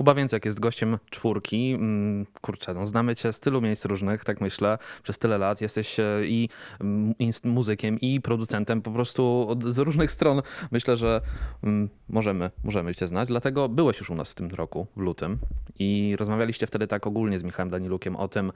Kuba Więcek jest gościem czwórki. Mm, kurczę, no znamy cię z tylu miejsc różnych, tak myślę, przez tyle lat. Jesteś e, i mm, muzykiem, i producentem, po prostu od, z różnych stron myślę, że mm, możemy, możemy cię znać. Dlatego byłeś już u nas w tym roku, w lutym i rozmawialiście wtedy tak ogólnie z Michałem Danilukiem o tym,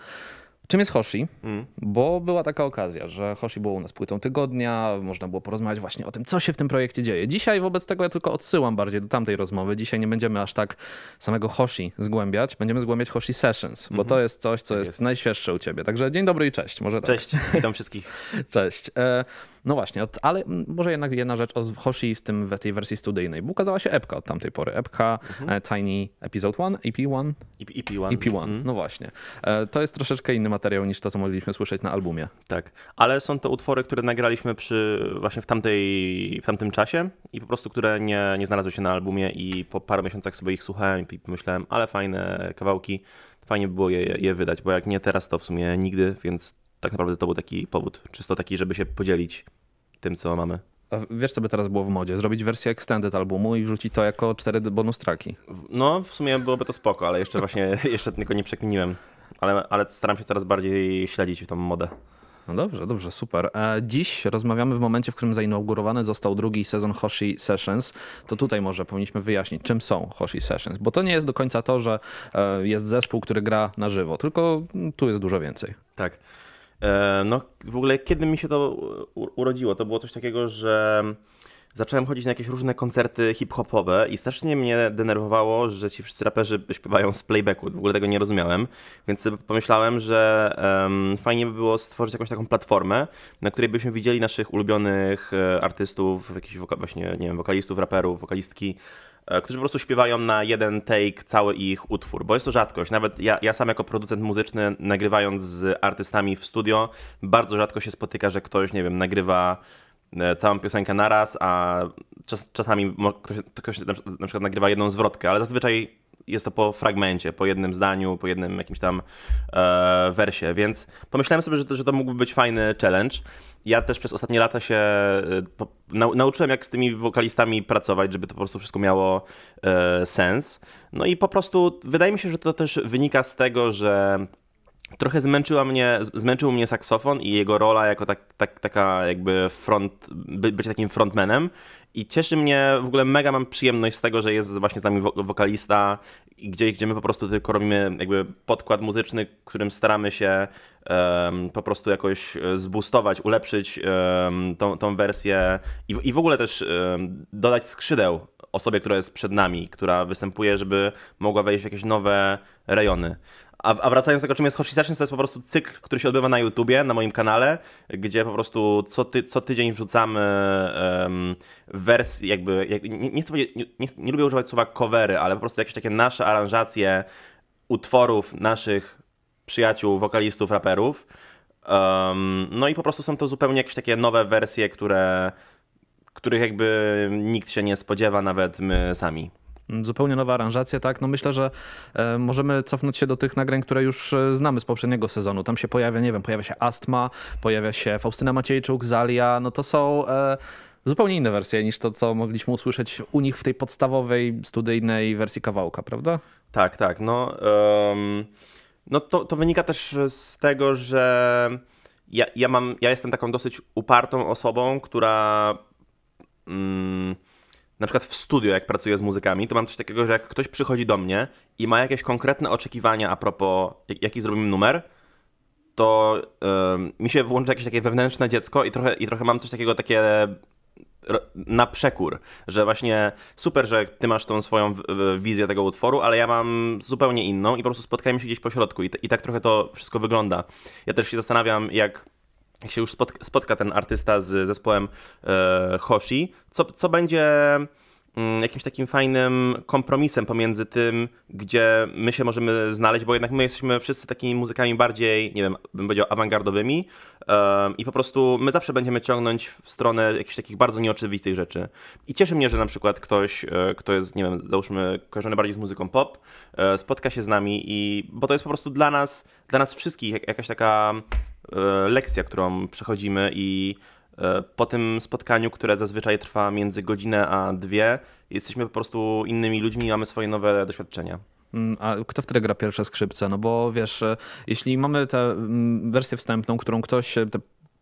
Czym jest Hoshi? Mm. Bo była taka okazja, że Hoshi było u nas płytą tygodnia, można było porozmawiać właśnie o tym, co się w tym projekcie dzieje. Dzisiaj wobec tego ja tylko odsyłam bardziej do tamtej rozmowy. Dzisiaj nie będziemy aż tak samego Hoshi zgłębiać, będziemy zgłębiać Hoshi Sessions, bo mm -hmm. to jest coś, co tak jest, jest, najświeższe u ciebie. Także dzień dobry i cześć. Może tak. Cześć, witam wszystkich. Cześć. E, no właśnie, ale mm, może jednak jedna rzecz o Hoshi w, tym, w tej wersji studyjnej, bo ukazała się epka od tamtej pory. Epka mhm. E, Tiny Episode 1, EP1? EP1. EP1, mhm. no właśnie. E, to jest troszeczkę inny materiał niż to, co mogliśmy słyszeć na albumie. Tak, ale są to utwory, które nagraliśmy przy, właśnie w, tamtej, w tamtym czasie i po prostu, które nie, nie znalazły się na albumie i po paru miesiącach sobie ich słuchałem i myślałem, ale fajne kawałki, fajnie by było je, je wydać, bo jak nie teraz, to w sumie nigdy, więc tak, tak. naprawdę to był taki powód, czysto taki, żeby się podzielić tym, co mamy. A wiesz, co by teraz było w modzie? Zrobić wersję extended albumu i wrzucić to jako cztery bonus traki. No, w sumie byłoby to spoko, ale jeszcze właśnie, jeszcze tylko nie przekminiłem. Ale, ale staram się coraz bardziej śledzić tą modę. No dobrze, dobrze, super. E, dziś rozmawiamy w momencie, w którym zainaugurowany został drugi sezon Hoshi Sessions. To tutaj może powinniśmy wyjaśnić, czym są Hoshi Sessions, bo to nie jest do końca to, że e, jest zespół, który gra na żywo, tylko tu jest dużo więcej. Tak. E, no, w ogóle kiedy mi się to urodziło, to było coś takiego, że zacząłem chodzić na jakieś różne koncerty hip-hopowe i strasznie mnie denerwowało, że ci wszyscy raperzy śpiewają z playbacku. W ogóle tego nie rozumiałem, więc pomyślałem, że um, fajnie by było stworzyć jakąś taką platformę, na której byśmy widzieli naszych ulubionych e, artystów, jakichś właśnie, nie wiem, wokalistów, raperów, wokalistki, E, którzy po prostu śpiewają na jeden take cały ich utwór, bo jest to rzadkość. Nawet ja, ja sam jako producent muzyczny, nagrywając z artystami w studio, bardzo rzadko się spotyka, że ktoś, nie wiem, nagrywa e, całą piosenkę naraz, a czas, czasami ktoś, ktoś na, przykład nagrywa jedną zwrotkę, ale zazwyczaj jest to po fragmencie, po jednym zdaniu, po jednym jakimś tam e, wersie, więc pomyślałem sobie, że to, że to mógłby być fajny challenge. Ja też przez ostatnie lata się e, po, na, nauczyłem, jak z tymi wokalistami pracować, żeby to po prostu wszystko miało e, sens. No i po prostu wydaje mi się, że to też wynika z tego, że Trochę zmęczyła mnie, zmęczył mnie saksofon i jego rola jako tak, tak, taka jakby front, by, być takim frontmanem i cieszy mnie, w ogóle mega mam przyjemność z tego, że jest właśnie z nami wokalista, gdzie, gdzie my po prostu tylko robimy jakby podkład muzyczny, którym staramy się um, po prostu jakoś e, zbustować, ulepszyć um, tą, tą wersję i, i w ogóle też um, dodać skrzydeł osobie, która jest przed nami, która występuje, żeby mogła wejść w jakieś nowe rejony. A, a wracając do tego, czym jest Hoshi to jest po prostu cykl, który się odbywa na YouTubie, na moim kanale, gdzie po prostu co, ty, co tydzień wrzucamy um, jakby, jak, nie, nie, chcę nie, nie, nie lubię używać słowa covery, ale po prostu jakieś takie nasze aranżacje utworów naszych przyjaciół, wokalistów, raperów. Um, no i po prostu są to zupełnie jakieś takie nowe wersje, które, których jakby nikt się nie spodziewa, nawet my sami zupełnie nowa aranżacja, tak? No myślę, że e, możemy cofnąć się do tych nagrań, które już e, znamy z poprzedniego sezonu. Tam się pojawia, nie wiem, pojawia się Astma, pojawia się Faustyna Maciejczuk, Zalia, no to są e, zupełnie inne wersje niż to, co mogliśmy usłyszeć u nich w tej podstawowej, studyjnej wersji kawałka, prawda? Tak, tak. No, um, no to, to wynika też z tego, że ja, ja, mam, ja jestem taką dosyć upartą osobą, która. Um, na przykład w studio, jak pracuję z muzykami, to mam coś takiego, że jak ktoś przychodzi do mnie i ma jakieś konkretne oczekiwania a propos, jaki zrobimy numer, to yy, mi się włączy jakieś takie wewnętrzne dziecko i trochę, i trochę mam coś takiego takie na przekór, że właśnie super, że ty masz tą swoją wizję tego utworu, ale ja mam zupełnie inną i po prostu spotkajmy się gdzieś po środku i, i tak trochę to wszystko wygląda. Ja też się zastanawiam, jak jak się już spotka, spotka ten artysta z zespołem e, Hoshi, co, co będzie mm, jakimś takim fajnym kompromisem pomiędzy tym, gdzie my się możemy znaleźć, bo jednak my jesteśmy wszyscy takimi muzykami bardziej, nie wiem, bym powiedział awangardowymi e, i po prostu my zawsze będziemy ciągnąć w stronę jakichś takich bardzo nieoczywistych rzeczy. I cieszy mnie, że na przykład ktoś, e, kto jest, nie wiem, załóżmy kojarzony bardziej z muzyką pop, e, spotka się z nami i, bo to jest po prostu dla nas, dla nas wszystkich jakaś taka E, lekcja, którą przechodzimy i e, po tym spotkaniu, które zazwyczaj trwa między godzinę a dwie, jesteśmy po prostu innymi ludźmi i mamy swoje nowe doświadczenia. Mm, a kto wtedy gra pierwsze skrzypce? No bo wiesz, e, jeśli mamy tę mm, wersję wstępną, którą ktoś, te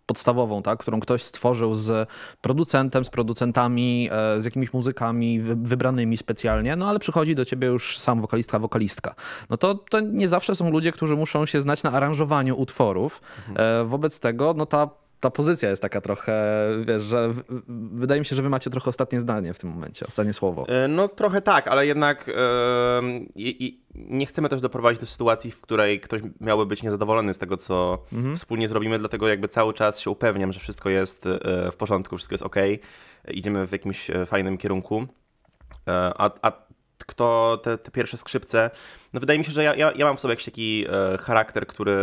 podstawową, tak, którą ktoś stworzył z producentem, z producentami, e, z jakimiś muzykami wybranymi specjalnie, no ale przychodzi do ciebie już sam wokalistka, wokalistka. No to, to nie zawsze są ludzie, którzy muszą się znać na aranżowaniu utworów. Mhm. E, wobec tego no ta ta pozycja jest taka trochę, wiesz, że wydaje mi się, że wy macie trochę ostatnie zdanie w tym momencie, ostatnie słowo. E, no trochę tak, ale jednak yy, nie chcemy też doprowadzić do sytuacji, w której ktoś miałby być niezadowolony z tego, co mhm. wspólnie zrobimy, dlatego jakby cały czas się upewniam, że wszystko jest e, w porządku, wszystko jest ok, idziemy w jakimś fajnym kierunku. A, a kto te, te, pierwsze skrzypce. No wydaje mi się, że ja, ja, ja mam w sobie jakiś taki charakter, który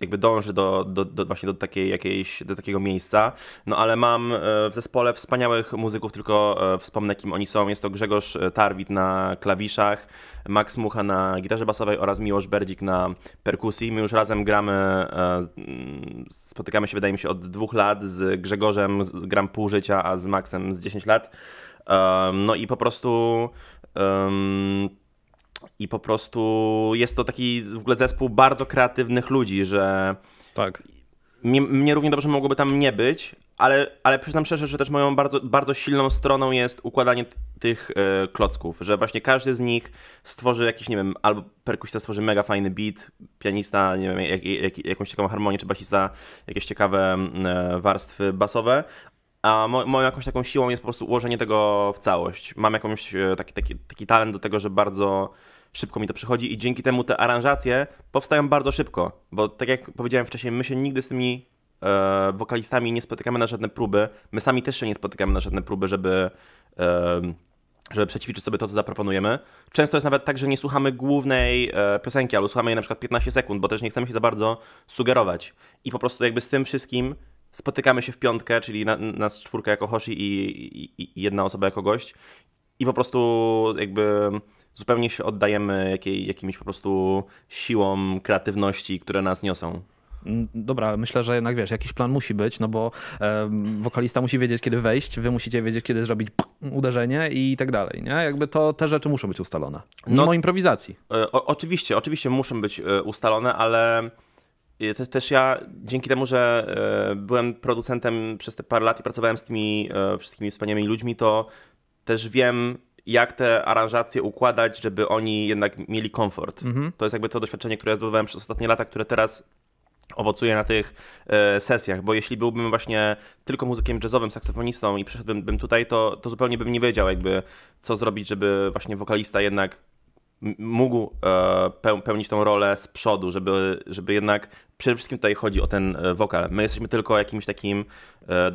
jakby dąży do, do, do, właśnie do, takiej, jakiejś, do takiego miejsca. No ale mam e, w zespole wspaniałych muzyków, tylko e, wspomnę kim oni są. Jest to Grzegorz e, Tarwit na klawiszach, Max Mucha na gitarze basowej oraz Miłosz Berdzik na perkusji. My już razem gramy, mm, spotykamy się wydaje mi się od dwóch lat z Grzegorzem, z, gram pół życia, a z Maxem z 10 lat. No i po prostu... Um, i po prostu jest to taki w ogóle zespół bardzo kreatywnych ludzi, że. Tak. Mnie, mnie równie dobrze mogłoby tam nie być, ale, ale przyznam szczerze, że też moją bardzo, bardzo silną stroną jest układanie tych e, klocków, że właśnie każdy z nich stworzy jakiś, nie wiem, albo perkusista stworzy mega fajny beat, pianista, nie wiem, jak, jak, jakąś ciekawą harmonię, czy basista jakieś ciekawe mm, e, warstwy basowe, a moją jakąś taką siłą jest po prostu ułożenie tego w całość. Mam jakąś e, taki, taki, taki talent do tego, że bardzo szybko mi to przychodzi i dzięki temu te aranżacje powstają bardzo szybko, bo tak jak powiedziałem wcześniej, my się nigdy z tymi e, wokalistami nie spotykamy na żadne próby, my sami też się nie spotykamy na żadne próby, żeby, e, żeby przećwiczyć sobie to, co zaproponujemy. Często jest nawet tak, że nie słuchamy głównej e, piosenki, albo słuchamy jej na przykład 15 sekund, bo też nie chcemy się za bardzo sugerować. I po prostu jakby z tym wszystkim spotykamy się w piątkę, czyli na, nas czwórka jako Hoshi i, i, i, jedna osoba jako gość i po prostu jakby zupełnie się oddajemy jakiej, jakimiś po prostu siłom kreatywności, które nas niosą. Mm, dobra, myślę, że jednak wiesz, jakiś plan musi być, no bo e, wokalista musi wiedzieć, kiedy wejść, wy musicie wiedzieć, kiedy zrobić uderzenie i tak dalej, nie? Jakby to, te rzeczy muszą być ustalone, no, mimo no, improwizacji. E, o, oczywiście, oczywiście muszą być e, ustalone, ale Y, też ja dzięki temu, że e, byłem producentem przez te parę lat i pracowałem z tymi e, wszystkimi wspaniałymi ludźmi, to też wiem, jak te aranżacje układać, żeby oni jednak mieli komfort. Mhm. To jest jakby to doświadczenie, które ja przez ostatnie lata, które teraz owocuje na tych e, sesjach, bo jeśli byłbym właśnie tylko muzykiem jazzowym, saksofonistą i przyszedłbym tutaj, to, to zupełnie bym nie wiedział jakby co zrobić, żeby właśnie wokalista jednak mógł e, pełnić tą rolę z przodu, żeby, żeby jednak przede wszystkim tutaj chodzi o ten e, wokal. My jesteśmy tylko jakimś takim e,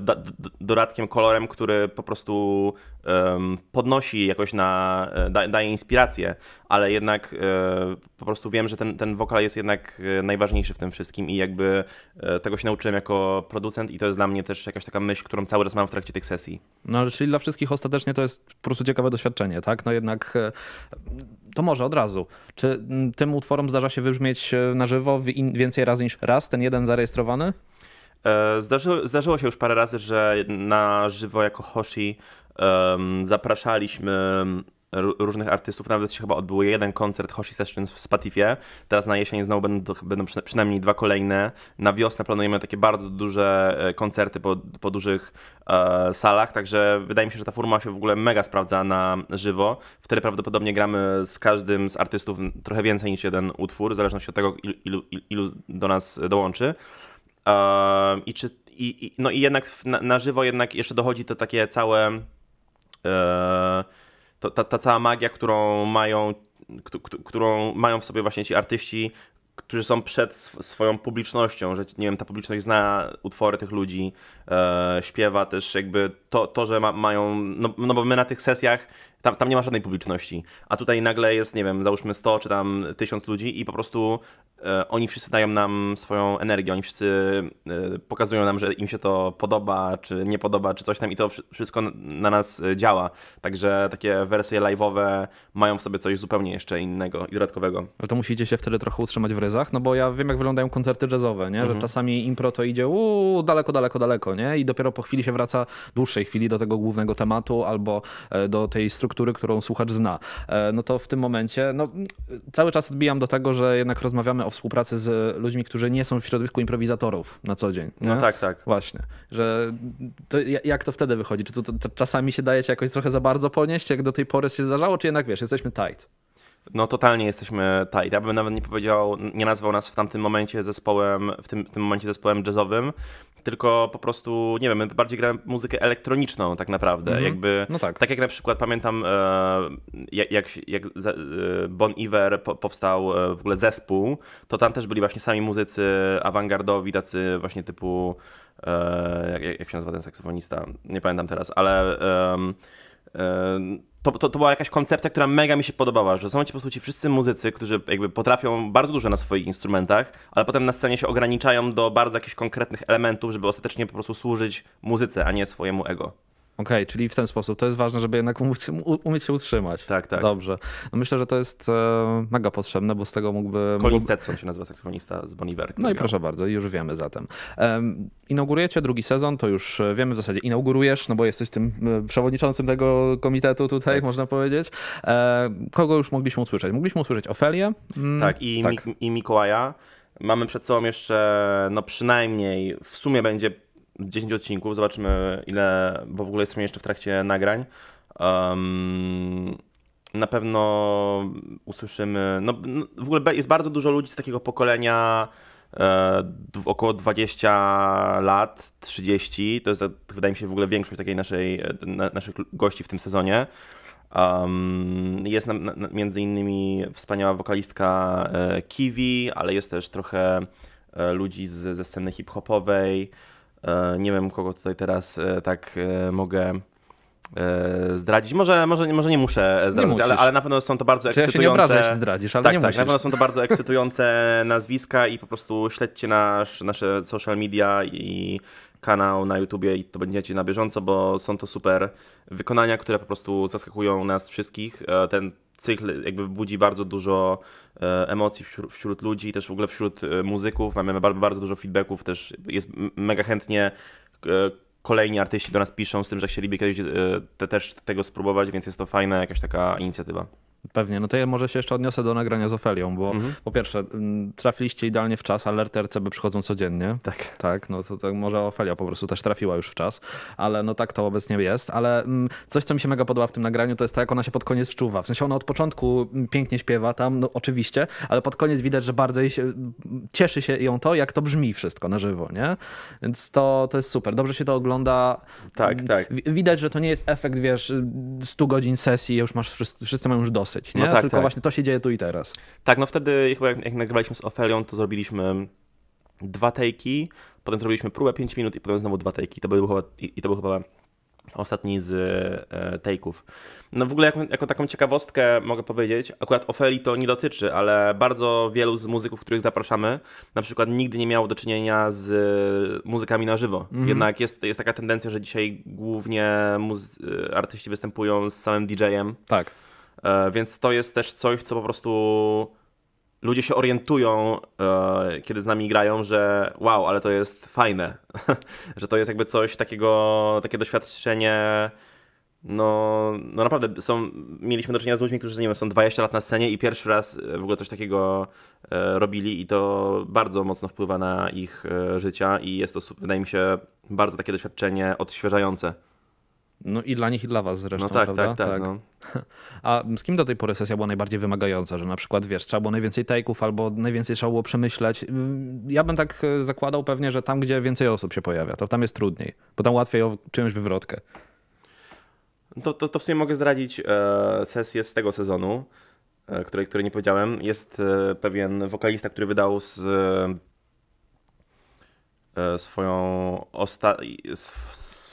doradkiem kolorem, który po prostu podnosi jakoś na, e, daje inspirację, ale jednak po prostu wiem, że ten, ten wokal jest jednak najważniejszy w tym wszystkim i jakby tego się nauczyłem jako producent i to jest dla mnie też jakaś taka myśl, którą cały czas mam w trakcie tych sesji. No ale czyli dla wszystkich ostatecznie to jest po prostu ciekawe doświadczenie, tak? No jednak to może od razu. Czy tym utworom zdarza się wybrzmieć na żywo więcej razy niż niż raz ten jeden zarejestrowany? E, zdarzyło się już parę razy, że na żywo jako Hoshi um, zapraszaliśmy różnych artystów. Nawet się chyba odbył jeden koncert Hoshi Sessions w Spatifie. Teraz na jesień znowu będą, będą przynajmniej dwa kolejne. Na wiosnę planujemy takie bardzo duże e, koncerty po, po dużych e, salach, także wydaje mi się, że ta forma się w ogóle mega sprawdza na żywo. Wtedy prawdopodobnie gramy z każdym z artystów trochę więcej niż jeden utwór, w zależności od tego, ilu, ilu, ilu do nas dołączy. E, I czy i, i, no i jednak na, na, żywo jednak jeszcze dochodzi to takie całe e, to, ta, ta cała magia, którą mają, którą mają w sobie właśnie ci artyści, którzy są przed swoją publicznością, że nie wiem, ta publiczność zna utwory tych ludzi, e, śpiewa też jakby to, to że ma, mają, no, no bo my na tych sesjach tam, tam nie ma żadnej publiczności. A tutaj nagle jest, nie wiem, załóżmy 100 czy tam 1000 ludzi i po prostu e, oni wszyscy dają nam swoją energię, oni wszyscy e, pokazują nam, że im się to podoba, czy nie podoba, czy coś tam i to wszystko na nas e, działa. Także takie wersje live'owe mają w sobie coś zupełnie jeszcze innego i dodatkowego. Ale no to musicie się wtedy trochę utrzymać w ryzach, no bo ja wiem, jak wyglądają koncerty jazzowe, nie? że mhm. czasami impro to idzie uuu, daleko, daleko, daleko, nie? I dopiero po chwili się wraca dłuższej chwili do tego głównego tematu albo e, do tej struktury struktury, którą słuchacz zna. E, no to w tym momencie no, cały czas odbijam do tego, że jednak rozmawiamy o współpracy z ludźmi, którzy nie są w środowisku improwizatorów na co dzień. Nie? No tak, tak. Właśnie. Że to jak to wtedy wychodzi? Czy to, to, to czasami się dajecie jakoś trochę za bardzo ponieść, jak do tej pory się zdarzało, czy jednak wiesz, jesteśmy tight? No totalnie jesteśmy tight. Ja bym nawet nie powiedział, nie nazwał nas w tamtym momencie zespołem, w tym, w tym momencie zespołem jazzowym, tylko po prostu, nie wiem, bardziej grałem muzykę elektroniczną tak naprawdę. Mm -hmm. Jakby, no tak. tak jak na przykład pamiętam, e, jak, jak, jak e, Bon Iver powstał e, w ogóle zespół, to tam też byli właśnie sami muzycy awangardowi, tacy właśnie typu, jak, jak się nazywa ten saksofonista, nie pamiętam teraz, ale to, to, to, była jakaś koncepcja, która mega mi się podobała, że są ci po prostu ci wszyscy muzycy, którzy jakby potrafią bardzo dużo na swoich instrumentach, ale potem na scenie się ograniczają do bardzo jakichś konkretnych elementów, żeby ostatecznie po prostu służyć muzyce, a nie swojemu ego. Okej, okay, czyli w ten sposób. To jest ważne, żeby jednak umieć, umieć się utrzymać. Tak, tak. Dobrze. No myślę, że to jest e, mega potrzebne, bo z tego mógłby... Colin Stetson się nazywa saksofonista z Boniver. No i proszę bardzo, już wiemy zatem. E, inaugurujecie drugi sezon, to już e, wiemy w zasadzie. Inaugurujesz, no bo jesteś tym e, przewodniczącym tego komitetu tutaj, tak. można powiedzieć. E, kogo już mogliśmy usłyszeć? Mogliśmy usłyszeć Ofelię. Mm, tak, i, tak. i Mikołaja. Mamy przed sobą jeszcze, no przynajmniej w sumie będzie 10 odcinków, zobaczymy ile, bo w ogóle jesteśmy jeszcze w trakcie nagrań. Um, na pewno usłyszymy, no, w ogóle jest bardzo dużo ludzi z takiego pokolenia e, około 20 lat, 30, to jest wydaje mi się w ogóle większość takiej naszej, na, naszych gości w tym sezonie. Um, jest na, na, między innymi wspaniała wokalistka e, Kiwi, ale jest też trochę e, ludzi z, ze sceny hip-hopowej, E, nie wiem, kogo tutaj teraz e, tak e, mogę zdradzić. Może, może, może nie muszę zdradzić, nie ale, ale, na pewno są to bardzo Czy ekscytujące. Ja się nie obrażę, jeśli zdradzisz, ale tak, nie tak, na pewno są to bardzo ekscytujące nazwiska i po prostu śledźcie nasz, nasze social media i kanał na YouTubie i to będziecie na bieżąco, bo są to super wykonania, które po prostu zaskakują nas wszystkich. Ten cykl jakby budzi bardzo dużo e, emocji wśród, ludzi też w ogóle wśród e, muzyków. Mamy bardzo dużo feedbacków, też jest mega chętnie e, kolejni artyści do nas piszą z tym, że chcieliby kiedyś te, też tego spróbować, więc jest to fajna jakaś taka inicjatywa. Pewnie, no to ja może się jeszcze odniosę do nagrania z Ofelią, bo mhm. po pierwsze mm, trafiliście idealnie w czas, alerty RCB przychodzą codziennie. Tak. Tak, no to, to, może Ofelia po prostu też trafiła już w czas, ale no tak to obecnie jest, ale mm, coś co mi się mega podoba w tym nagraniu to jest to tak, jak ona się pod koniec wczuwa, w sensie ona od początku mm, pięknie śpiewa tam, no oczywiście, ale pod koniec widać, że bardzo jej się, cieszy się ją to, jak to brzmi wszystko na żywo, nie? Więc to, to jest super, dobrze się to ogląda. Tak, tak. W, widać, że to nie jest efekt, wiesz, 100 godzin sesji, już masz, wszyscy, wszyscy mają już dosyć dosyć, nie? No tak, Tylko tak. właśnie to się dzieje tu i teraz. Tak, no wtedy chyba jak, jak nagrywaliśmy z Ofelią, to zrobiliśmy dwa take'i, potem zrobiliśmy próbę 5 minut i potem znowu dwa take'i. To był chyba, i, i to był chyba ostatni z e, take'ów. No w ogóle jako, jako, taką ciekawostkę mogę powiedzieć, akurat Ofeli to nie dotyczy, ale bardzo wielu z muzyków, których zapraszamy, na przykład nigdy nie miało do czynienia z e, muzykami na żywo. Mm -hmm. Jednak jest, jest taka tendencja, że dzisiaj głównie muzy- e, artyści występują z samym DJ-em. Tak. E, więc to jest też coś, co po prostu ludzie się orientują, e, kiedy z nami grają, że wow, ale to jest fajne, że to jest jakby coś takiego, takie doświadczenie. No, no naprawdę są, mieliśmy do czynienia z ludźmi, którzy nie wiem, są 20 lat na scenie i pierwszy raz e, w ogóle coś takiego robili i to bardzo mocno wpływa na ich życia i jest to, wydaje mi się, bardzo takie doświadczenie odświeżające. No i dla nich i dla was zresztą, no tak, prawda? Tak, tak, tak. No. A z kim do tej pory sesja była najbardziej wymagająca? Że na przykład, wiesz, trzeba było najwięcej take'ów albo najwięcej trzeba było przemyśleć. Mm, ja bym tak e, zakładał pewnie, że tam, gdzie więcej osób się pojawia, to tam jest trudniej, bo tam łatwiej o czyjąś wywrotkę. To, no to, to w sumie mogę zdradzić e, sesję z tego sezonu, e, której, której nie powiedziałem. Jest pewien wokalista, który wydał z swoją ostatnią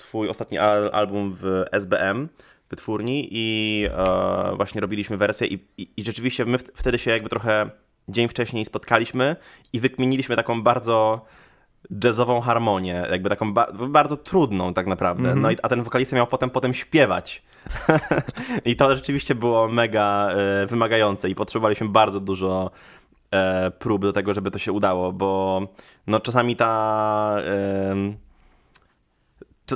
swój ostatni al album w SBM wytwórni i e, właśnie robiliśmy wersję i, i, i rzeczywiście my wtedy się jakby trochę dzień wcześniej spotkaliśmy i wykminiliśmy taką bardzo jazzową harmonię, jakby taką ba bardzo trudną tak naprawdę. Mm -hmm. No i, mhm. a ten wokalista miał potem potem śpiewać. I to rzeczywiście było mega e, wymagające i potrzebowaliśmy bardzo dużo e, prób do tego, żeby to się udało, bo no czasami ta e,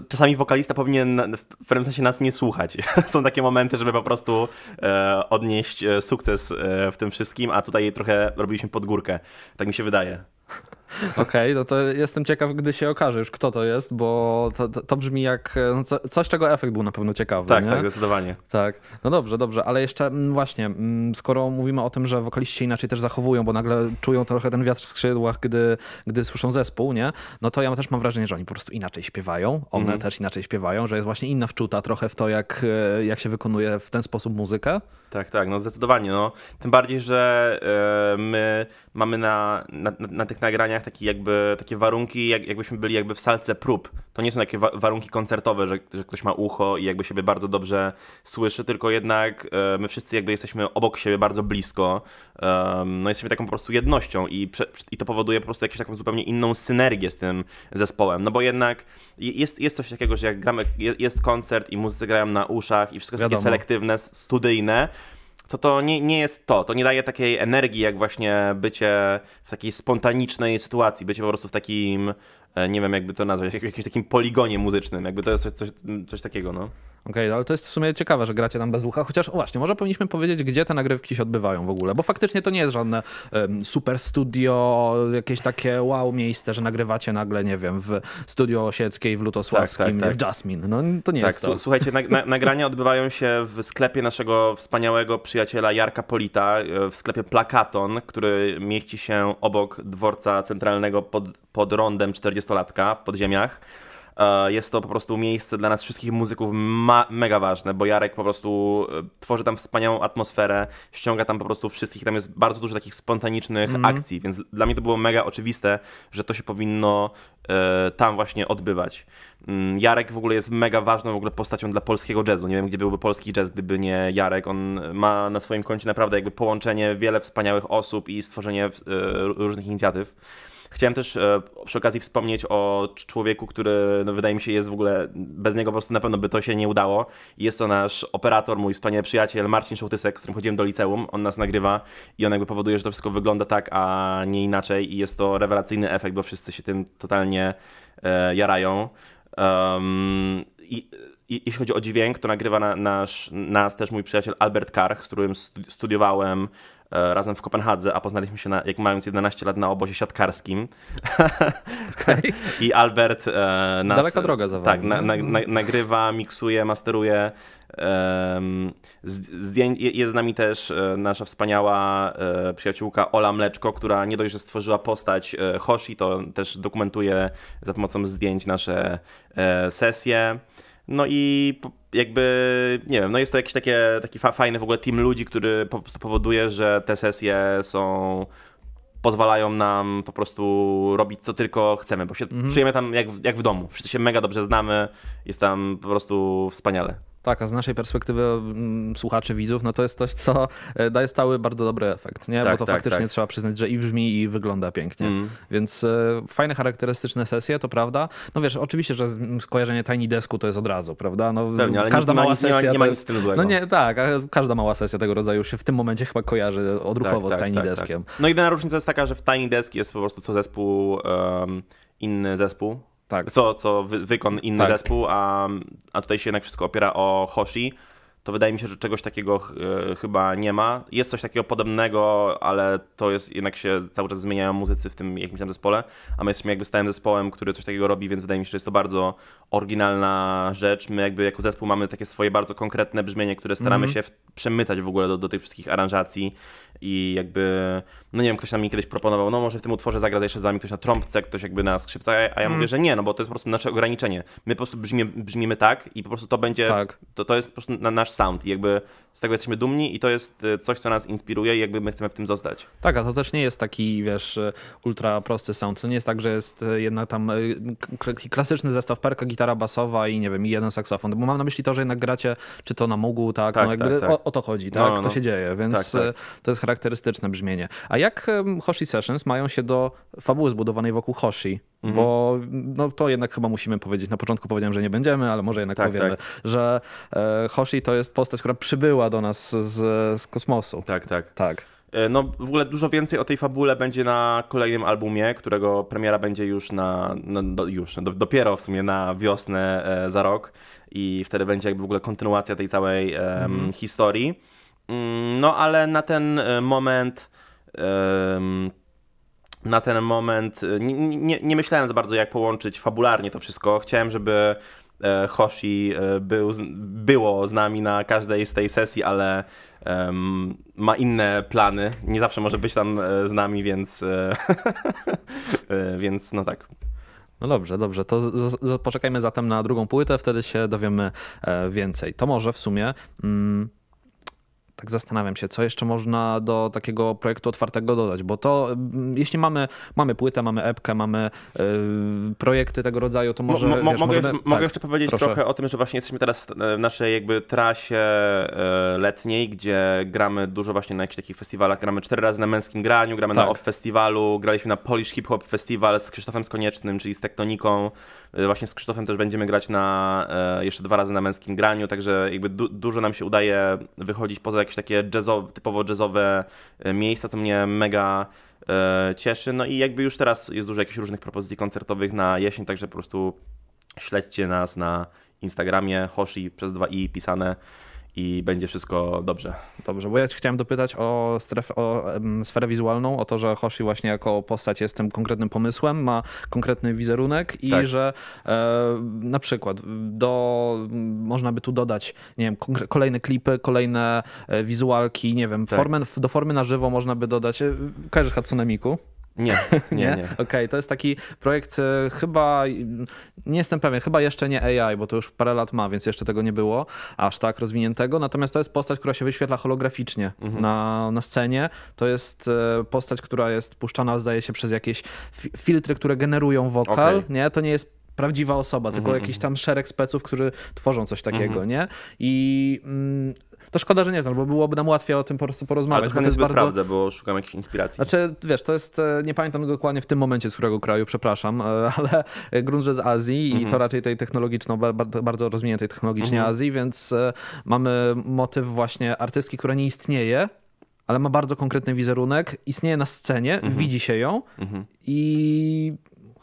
czasami wokalista powinien w pewnym sensie nas nie słuchać. Są takie momenty, żeby po prostu e, odnieść e, sukces e, w tym wszystkim, a tutaj trochę robiliśmy pod górkę. Tak mi się wydaje. Okej, okay, no to jestem ciekaw, gdy się okaże już, kto to jest, bo to, to, to brzmi jak no co, coś, czego efekt był na pewno ciekawy. Tak, nie? tak, zdecydowanie. Tak. No dobrze, dobrze, ale jeszcze mm, właśnie, mm, skoro mówimy o tym, że wokaliści inaczej też zachowują, bo nagle czują trochę ten wiatr w skrzydłach, gdy, gdy słyszą zespół, nie? No to ja też mam wrażenie, że oni po prostu inaczej śpiewają, one mhm. też inaczej śpiewają, że jest właśnie inna wczuta trochę w to, jak, e, jak się wykonuje w ten sposób muzykę. Tak, tak, no zdecydowanie. No. Tym bardziej, że e, my mamy na, na, na tych nagraniach tak, taki jakby, takie warunki, jak, jakbyśmy byli jakby w salce prób. To nie są takie wa warunki koncertowe, że, że ktoś ma ucho i jakby siebie bardzo dobrze słyszy, tylko jednak e, my wszyscy jakby jesteśmy obok siebie bardzo blisko. E, no jesteśmy taką po prostu jednością i, i to powoduje po prostu jakąś taką zupełnie inną synergię z tym zespołem. No bo jednak jest, jest coś takiego, że jak gramy, jest koncert i muzycy grają na uszach i wszystko jest takie selektywne, studyjne, to to nie, nie jest to. To nie daje takiej energii, jak właśnie bycie w takiej spontanicznej sytuacji, bycie po prostu w takim E, nie wiem jakby to nazwać, jak, jakimś takim poligonie muzycznym, jakby to jest coś, coś, coś takiego, no. Okej, okay, ale to jest w sumie ciekawe, że gracie tam bez ucha, chociaż o właśnie, może powinniśmy powiedzieć, gdzie te nagrywki się odbywają w ogóle, bo faktycznie to nie jest żadne um, super studio, jakieś takie wow miejsce, że nagrywacie nagle, nie wiem, w studio osieckiej, w Lutosławskim, tak, tak, tak. w Jasmine, no to nie tak, jest to. Słuchajcie, na, na, nagrania odbywają się w sklepie naszego wspaniałego przyjaciela Jarka Polita, e, w sklepie Plakaton, który mieści się obok dworca centralnego pod, pod rondem 40 latka w podziemiach. E, jest to po prostu miejsce dla nas wszystkich muzyków mega ważne, bo Jarek po prostu e, tworzy tam wspaniałą atmosferę, ściąga tam po prostu wszystkich, tam jest bardzo dużo takich spontanicznych mm. akcji, więc dla mnie to było mega oczywiste, że to się powinno e, tam właśnie odbywać. Mm, Jarek w ogóle jest mega ważną w ogóle postacią dla polskiego jazzu. Nie wiem, gdzie byłby polski jazz, gdyby nie Jarek. On ma na swoim koncie naprawdę jakby połączenie wiele wspaniałych osób i stworzenie różnych inicjatyw. Chciałem też e, przy okazji wspomnieć o człowieku, który no, wydaje mi się jest w ogóle, bez niego po prostu na pewno by to się nie udało. Jest to nasz operator, mój wspaniały przyjaciel Marcin Szołtysek, z którym chodziłem do liceum. On nas nagrywa i on jakby powoduje, że to wszystko wygląda tak, a nie inaczej i jest to rewelacyjny efekt, bo wszyscy się tym totalnie e, jarają. Um, i, i, jeśli chodzi o dźwięk, to nagrywa na, nasz, nas też mój przyjaciel Albert Karch, z którym studiowałem E, razem w Kopenhadze, a poznaliśmy się, na, jak mając 11 lat, na obozie siatkarskim. Okay. I Albert e, nas... Daleka droga za Tak, na, na, mhm. na, nagrywa, miksuje, masteruje. jest z nami też e, nasza wspaniała e, przyjaciółka Ola Mleczko, która nie dość, że stworzyła postać Hoshi, to też dokumentuje za pomocą zdjęć nasze sesje. No i jakby, nie wiem, no jest to jakiś takie, taki fajny w ogóle team ludzi, który po prostu powoduje, że te sesje są pozwalają nam po prostu robić co tylko chcemy, bo się mhm. czujemy tam jak w, jak w domu. Wszyscy się mega dobrze znamy, jest tam po prostu wspaniale. Tak, a z naszej perspektywy mm, słuchaczy, widzów, no to jest coś, co e, daje stały bardzo dobry efekt, nie? Tak, bo to tak, faktycznie tak. trzeba przyznać, że i brzmi i wygląda pięknie. Mm. Więc e, fajne, charakterystyczne sesje, to prawda. No wiesz, oczywiście, że skojarzenie Tiny Desku to jest od razu, prawda? No, Pewnie, ale każda nie, mała sesja nie ma, nie ma nic złego. No nie, tak, każda mała sesja tego rodzaju się w tym momencie chyba kojarzy odruchowo tak, z Tiny tak, tak, Deskiem. No i jedyna różnica jest taka, że w Tiny Desk jest po prostu co zespół um, inny zespół, tak. co, co wy, wykon inny tak. zespół, a, a tutaj się jednak wszystko opiera o Hoshi, to wydaje mi się, że czegoś takiego e, chyba nie ma. Jest coś takiego podobnego, ale to jest jednak się cały czas zmieniają muzycy w tym jakimś tam zespole, a my jesteśmy jakby stałym zespołem, który coś takiego robi, więc wydaje mi się, że jest to bardzo oryginalna rzecz. My jakby jako zespół mamy takie swoje bardzo konkretne brzmienie, które staramy mm -hmm. się przemycać w ogóle do, do tych wszystkich aranżacji i jakby, no nie wiem, ktoś nam mi kiedyś proponował, no może w tym utworze zagra jeszcze z nami ktoś na trąbce, ktoś jakby na skrzypcach, a ja mm. mówię, że nie, no bo to jest po prostu nasze ograniczenie. My po prostu brzmie, brzmimy tak i po prostu to będzie, tak. to, to jest po prostu na, nasz sound i jakby z tego jesteśmy dumni i to jest y, coś, co nas inspiruje i jakby my chcemy w tym zostać. Tak, a to też nie jest taki, wiesz, y, ultra prosty sound. To nie jest tak, że jest y, jednak tam klasyczny zestaw perka, gitara basowa i nie wiem, i jeden saksofon, bo mam na myśli to, że jednak gracie czy to na mógł, tak, tak no jakby tak, tak. O, o, to chodzi, no, tak, no, no. to się dzieje, więc tak, tak. to jest charakterystyczne charakterystyczne brzmienie. A jak Hoshi Sessions mają się do fabuły zbudowanej wokół Hoshi? Mhm. Bo no, to jednak chyba musimy powiedzieć. Na początku powiedziałem, że nie będziemy, ale może jednak tak, powiemy, tak. że e, Hoshi to jest postać, która przybyła do nas z, z kosmosu. Tak, tak. Tak. E, no, w ogóle dużo więcej o tej fabule będzie na kolejnym albumie, którego premiera będzie już na, no, do, już, do, dopiero w sumie na wiosnę e, za rok i wtedy będzie jakby w ogóle kontynuacja tej całej e, historii. Mm, no ale na ten e, moment na ten moment e, nie, nie, nie, myślałem za bardzo, jak połączyć fabularnie to wszystko. Chciałem, żeby e, Hoshi był, było z nami na każdej z tej sesji, ale ma inne plany. Nie zawsze może być tam z nami, więc, więc no tak. No dobrze, dobrze. To z, z, poczekajmy zatem na drugą płytę, wtedy się dowiemy więcej. To może w sumie. Mm tak zastanawiam się, co jeszcze można do takiego projektu otwartego dodać, bo to mm, jeśli mamy, mamy płytę, mamy epkę, mamy yy, projekty tego rodzaju, to może... Mo, mo, wiesz, mogę, możemy... mogę tak, jeszcze powiedzieć proszę. trochę o tym, że właśnie jesteśmy teraz w e, naszej jakby trasie e, letniej, gdzie gramy dużo właśnie na jakichś takich festiwalach, gramy cztery razy na męskim graniu, gramy tak. na Off Festiwalu, graliśmy na Polish Hip Hop Festival z Krzysztofem Skoniecznym, czyli z Tektoniką, e, właśnie z Krzysztofem też będziemy grać na jeszcze dwa razy na męskim graniu, także jakby du dużo nam się udaje wychodzić poza jakieś jakieś takie jazzowe, typowo jazzowe e, miejsca, co mnie mega e, cieszy. No i jakby już teraz jest dużo jakichś różnych propozycji koncertowych na jesień, także po prostu śledźcie nas na Instagramie, Hoshi przez 2i pisane i będzie wszystko dobrze. Dobrze, bo ja chciałem dopytać o, strefę, o sferę wizualną, o to, że Hoshi właśnie jako postać jest tym konkretnym pomysłem, ma konkretny wizerunek i tak. że e, na przykład do, można by tu dodać, nie wiem, kolejne klipy, kolejne e, wizualki, nie wiem, tak. formę, do formy na żywo można by dodać, e, kojarzysz Hatsune Miku? Nie, nie, nie. nie? Okej, okay, to jest taki projekt e, chyba, nie jestem pewien, chyba jeszcze nie AI, bo to już parę lat ma, więc jeszcze tego nie było aż tak rozwiniętego. Natomiast to jest postać, która się wyświetla holograficznie mhm. na, na scenie. To jest e, postać, która jest puszczana, zdaje się, przez jakieś filtry, które generują wokal. Okay. Nie, to nie jest prawdziwa osoba, tylko mm -hmm. jakiś mhm. tam szereg speców, którzy tworzą coś takiego, mm -hmm. nie? I mm, to szkoda, że nie znam, bo byłoby nam łatwiej o tym po prostu porozmawiać. Ale to, to jest bardzo... sprawdzę, bo szukam jakichś inspiracji. Znaczy, wiesz, to jest, e, nie pamiętam dokładnie w tym momencie z którego kraju, przepraszam, e, ale grunt, że z Azji mm -hmm. i mhm. to raczej tej technologiczno, bardzo rozwiniętej technologicznie mhm. Azji, więc e, mamy motyw właśnie artystki, która nie istnieje, ale ma bardzo konkretny wizerunek, istnieje na scenie, widzi się ją i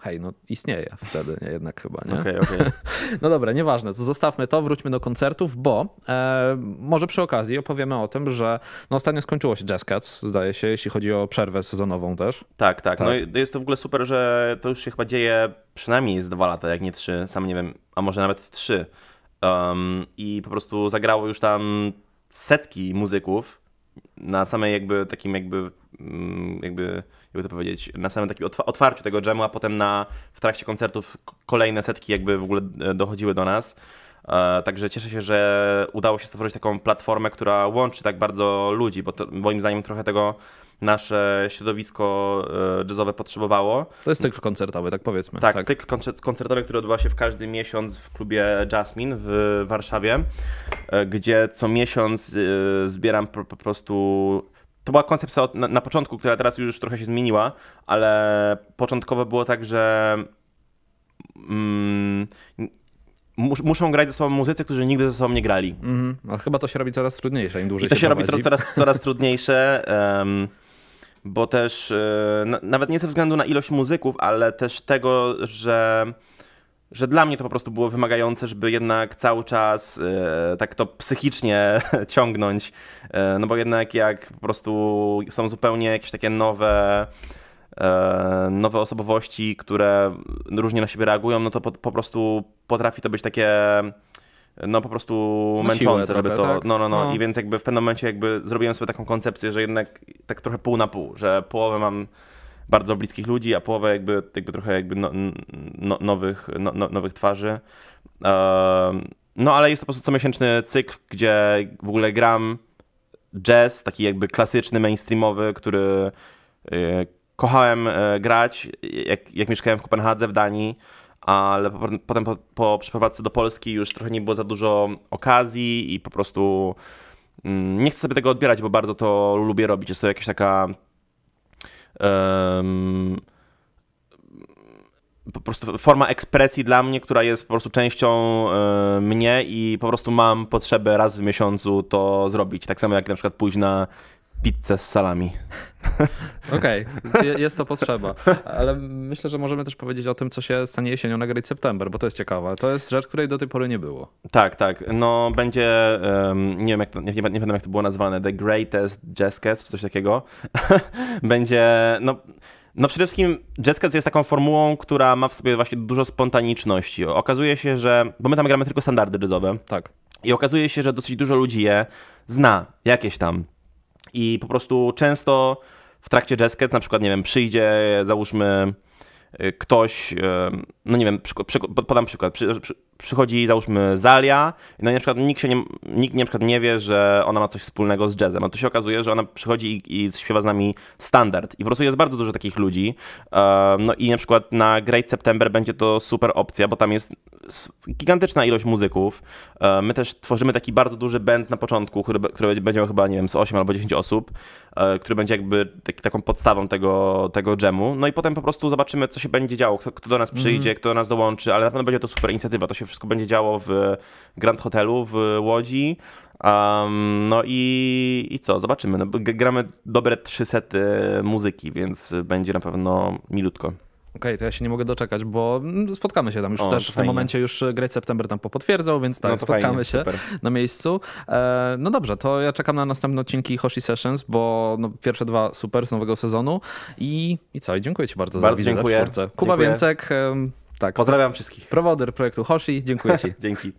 hej, no istnieje wtedy nie, jednak chyba, nie? Okay, okay. no dobra, nieważne, to zostawmy to, wróćmy do koncertów, bo e, może przy okazji opowiemy o tym, że no ostatnio skończyło się Jazz Cats, zdaje się, jeśli chodzi o przerwę sezonową też. Tak, tak, no tak. no jest to w ogóle super, że to już się chyba dzieje przynajmniej z dwa lata, jak nie trzy, sam nie wiem, a może nawet trzy. Um, I po prostu zagrało już tam setki muzyków, na samej jakby takim jakby, mm, jakby jakby to powiedzieć, na samym takim otwarciu tego dżemu, a potem na, w trakcie koncertów kolejne setki jakby w ogóle e, dochodziły do nas. E, także cieszę się, że udało się stworzyć taką platformę, która łączy tak bardzo ludzi, bo to, moim zdaniem trochę tego nasze środowisko e, jazzowe potrzebowało. To jest cykl koncertowy, tak powiedzmy. Tak, tak. cykl koncertowy, który odbywa się w każdy miesiąc w klubie Jasmine w Warszawie, e, gdzie co miesiąc e, zbieram po, po prostu to była koncepcja na, na, początku, która teraz już trochę się zmieniła, ale początkowo było tak, że mm, muszą grać ze sobą muzycy, którzy nigdy ze sobą nie grali. Mm -hmm. No, A chyba to się robi coraz trudniejsze, im dłużej I to się, się robi coraz, coraz trudniejsze. Um, bo też e, nawet nie ze względu na ilość muzyków, ale też tego, że że dla mnie to po prostu było wymagające, żeby jednak cały czas e, tak to psychicznie ciągnąć, e, no bo jednak jak po prostu są zupełnie jakieś takie nowe, nowe osobowości, które różnie na siebie reagują, no to po, po prostu potrafi to być takie no po prostu no męczące, żeby to, tak? no, no, no, no, i więc jakby w pewnym momencie jakby zrobiłem sobie taką koncepcję, że jednak tak trochę pół na pół, że połowę mam bardzo bliskich ludzi, a połowę jakby, jakby trochę jakby no, no, nowych, no, no, nowych twarzy. No ale jest to po prostu comiesięczny cykl, gdzie w ogóle gram jazz, taki jakby klasyczny, mainstreamowy, który e, kochałem e, grać, jak, jak mieszkałem w Kopenhadze w Danii ale potem po, po przeprowadzce do Polski już trochę nie było za dużo okazji i po prostu mm, nie chcę sobie tego odbierać, bo bardzo to lubię robić. Jest to jakaś taka. Um, po prostu forma ekspresji dla mnie, która jest po prostu częścią y, mnie i po prostu mam potrzebę raz w miesiącu to zrobić. Tak samo jak na przykład pójść na pizzę z salami. Okej, okay. jest to potrzeba. Ale myślę, że możemy też powiedzieć o tym, co się stanie jesienią na Great September, bo to jest ciekawe. To jest rzecz, której do tej pory nie było. Tak, tak. No będzie, um, nie, wiem jak to, nie, nie, nie wiem, jak to było nazwane, The Greatest Jazz Cats, coś takiego. będzie, no... No przede wszystkim Jazzcat jest taką formułą, która ma w sobie właśnie dużo spontaniczności. Okazuje się, że... Bo my tam gramy tylko standardy jazzowe. Tak. I okazuje się, że dosyć dużo ludzi je zna, jakieś tam i po prostu często w trakcie jazzkets na przykład, nie wiem, przyjdzie, załóżmy, y, ktoś, y, no nie wiem, podam przykład, przy, przy, przychodzi załóżmy Zalia, no i na przykład nikt, się nie, nikt na przykład nie wie, że ona ma coś wspólnego z jazzem, a no tu się okazuje, że ona przychodzi i, i śpiewa z nami standard i po prostu jest bardzo dużo takich ludzi, e, no i na przykład na Great September będzie to super opcja, bo tam jest gigantyczna ilość muzyków. E, my też tworzymy taki bardzo duży band na początku, który, który będzie miał chyba, nie wiem, z 8 albo 10 osób, e, który będzie jakby taką podstawą tego, tego jamu. No i potem po prostu zobaczymy, co się będzie działo, kto, kto do nas przyjdzie, mm. kto do nas dołączy, ale na pewno będzie to super inicjatywa. To się wszystko będzie działo w Grand Hotelu w Łodzi. Um, no i, i co, zobaczymy. No, gramy dobre trzy sety muzyki, więc będzie na pewno milutko. Okej, okay, to ja się nie mogę doczekać, bo mm, spotkamy się tam już o, też w tym momencie już Great September tam popotwierdzał, więc tak, no spotkamy fajnie, się super. na miejscu. E, no dobrze, to ja czekam na następne odcinki Hoshi Sessions, bo no, pierwsze dwa super z nowego sezonu i, i co, i dziękuję ci bardzo, bardzo za wizytę dziękuję. w czwórce. Kuba dziękuję. Więcek, e, tak. Pozdrawiam wszystkich. Prowodyr projektu Hoshi, dziękuję ci. Dzięki.